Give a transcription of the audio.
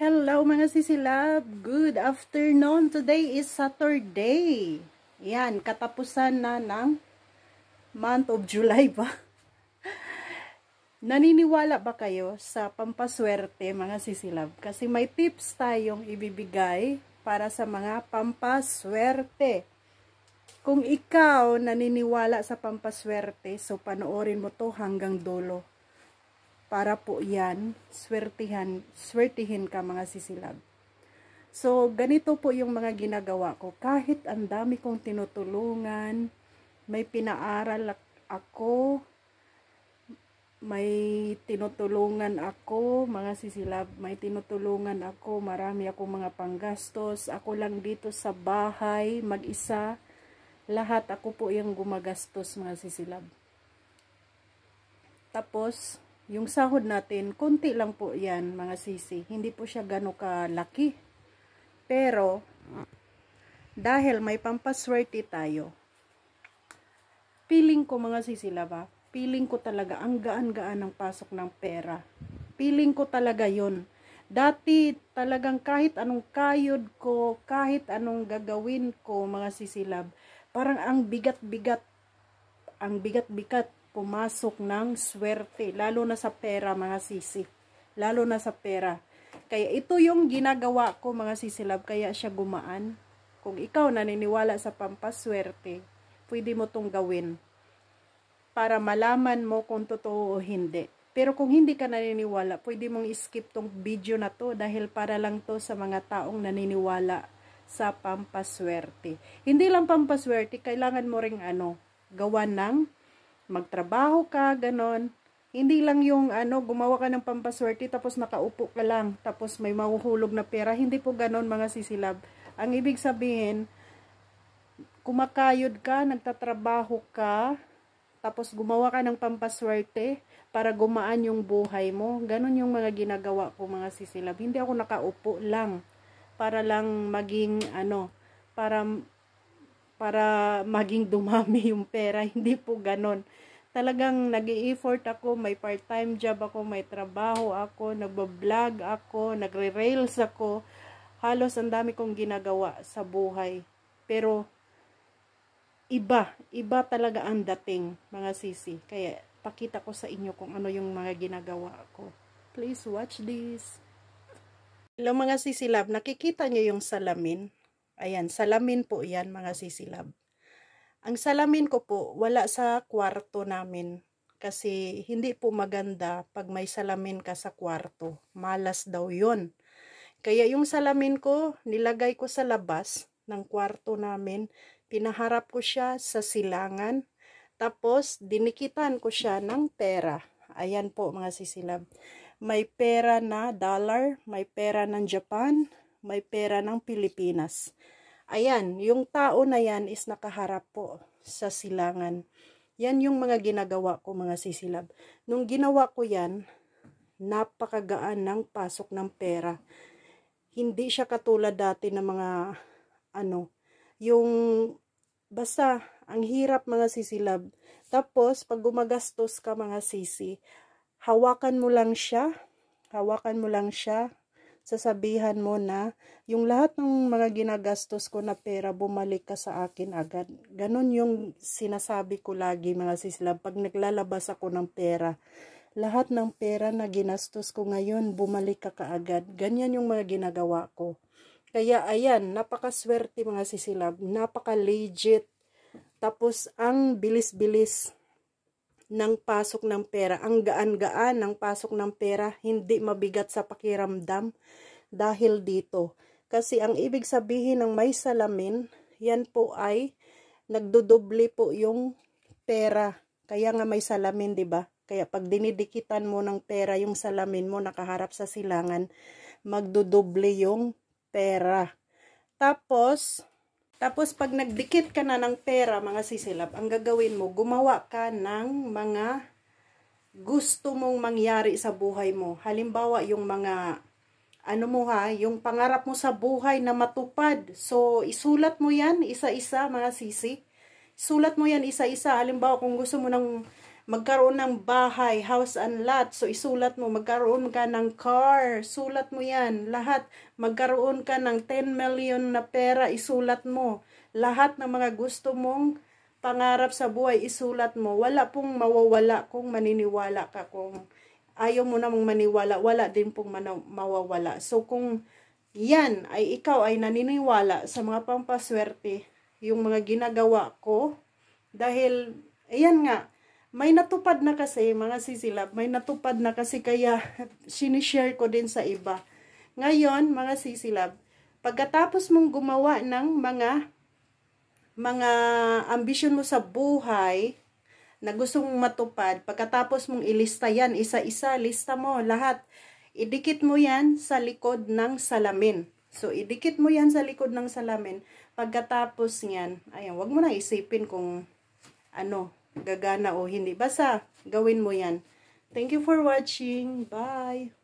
Hello mga sisilab! Good afternoon! Today is Saturday. Yan, katapusan na ng month of July ba? Naniniwala ba kayo sa pampaswerte mga sisilab? Kasi may tips tayong ibibigay para sa mga pampaswerte. Kung ikaw naniniwala sa pampaswerte, so panoorin mo to hanggang dulo para po yan swertihan, swertihin ka mga sisilab. So, ganito po yung mga ginagawa ko. Kahit ang dami kong tinutulungan, may pinaaral ako, may tinutulungan ako, mga sisilab, may tinutulungan ako, marami akong mga panggastos, ako lang dito sa bahay, mag-isa, lahat ako po yung gumagastos, mga sisilab. Tapos, yung sahod natin, konti lang po yan mga sisi. Hindi po siya gano'n kalaki. Pero, dahil may pampaswerte tayo, feeling ko mga sisi laba, feeling ko talaga ang gaan-gaan ng pasok ng pera. Feeling ko talaga yon Dati talagang kahit anong kayod ko, kahit anong gagawin ko mga sisilab, parang ang bigat-bigat, ang bigat-bigat pumasok ng swerte, lalo na sa pera mga sisi, lalo na sa pera. Kaya ito yung ginagawa ko mga sisilab, kaya siya gumaan. Kung ikaw naniniwala sa pampaswerte, pwede mo tong gawin para malaman mo kung totoo o hindi. Pero kung hindi ka naniniwala, pwede mong skip tong video na to dahil para lang to sa mga taong naniniwala sa pampaswerte. Hindi lang pampaswerte, kailangan mo ring ano, gawa ng magtrabaho ka, ganon. Hindi lang yung ano, gumawa ka ng pampaswerte tapos nakaupo ka lang, tapos may mahuhulog na pera. Hindi po ganon mga sisilab. Ang ibig sabihin, kumakayod ka, nagtatrabaho ka, tapos gumawa ka ng pampaswerte para gumaan yung buhay mo. Ganon yung mga ginagawa ko mga sisilab. Hindi ako nakaupo lang para lang maging ano, para para maging dumami yung pera. Hindi po ganon. Talagang nag effort ako, may part-time job ako, may trabaho ako, nagbablog ako, nagre-rails ako. Halos ang dami kong ginagawa sa buhay. Pero iba, iba talaga ang dating mga sisi. Kaya pakita ko sa inyo kung ano yung mga ginagawa ko. Please watch this. Hello mga sisi love, nakikita niyo yung salamin? Ayan, salamin po yan mga sisilab. Ang salamin ko po, wala sa kwarto namin. Kasi hindi po maganda pag may salamin ka sa kwarto. Malas daw yon. Kaya yung salamin ko, nilagay ko sa labas ng kwarto namin. Pinaharap ko siya sa silangan. Tapos, dinikitan ko siya ng pera. Ayan po mga sisilab. May pera na dollar, may pera ng Japan, may pera ng Pilipinas. Ayan, yung tao na yan is nakaharap po sa silangan. Yan yung mga ginagawa ko mga sisilab. Nung ginawa ko yan, napakagaan ng pasok ng pera. Hindi siya katulad dati ng mga ano, yung basta ang hirap mga sisilab. Tapos pag gumagastos ka mga sisi, hawakan mo lang siya, hawakan mo lang siya, sasabihan mo na yung lahat ng mga ginagastos ko na pera bumalik ka sa akin agad. Ganon yung sinasabi ko lagi mga sislab pag naglalabas ako ng pera. Lahat ng pera na ginastos ko ngayon bumalik ka kaagad. Ganyan yung mga ginagawa ko. Kaya ayan, napakaswerte mga sisilab, napaka-legit. Tapos ang bilis-bilis ng pasok ng pera. Ang gaan-gaan ng pasok ng pera, hindi mabigat sa pakiramdam dahil dito. Kasi ang ibig sabihin ng may salamin, yan po ay nagdudubli po yung pera. Kaya nga may salamin, 'di ba? Kaya pag dinidikitan mo ng pera yung salamin mo nakaharap sa silangan, magdudubli yung pera. Tapos tapos, pag nagdikit ka na ng pera, mga sisilap, ang gagawin mo, gumawa ka ng mga gusto mong mangyari sa buhay mo. Halimbawa, yung mga, ano mo ha, yung pangarap mo sa buhay na matupad. So, isulat mo yan isa-isa, mga sisi. Sulat mo yan isa-isa. Halimbawa, kung gusto mo ng magkaroon ng bahay, house and lot. So, isulat mo, magkaroon ka ng car, sulat mo yan. Lahat, magkaroon ka ng 10 million na pera, isulat mo. Lahat ng mga gusto mong pangarap sa buhay, isulat mo. Wala pong mawawala kung maniniwala ka. Kung ayaw mo namang maniwala, wala din pong mawawala. So, kung yan ay ikaw ay naniniwala sa mga pampaswerte, yung mga ginagawa ko, dahil, ayan nga, may natupad na kasi mga sisilab, may natupad na kasi kaya sinishare ko din sa iba. Ngayon mga sisilab, pagkatapos mong gumawa ng mga mga ambisyon mo sa buhay na gusto mong matupad, pagkatapos mong ilista yan, isa-isa, lista mo lahat. Idikit mo yan sa likod ng salamin. So, idikit mo yan sa likod ng salamin. Pagkatapos niyan, ayan, wag mo na isipin kung ano, gagana o hindi. basa gawin mo yan. Thank you for watching. Bye!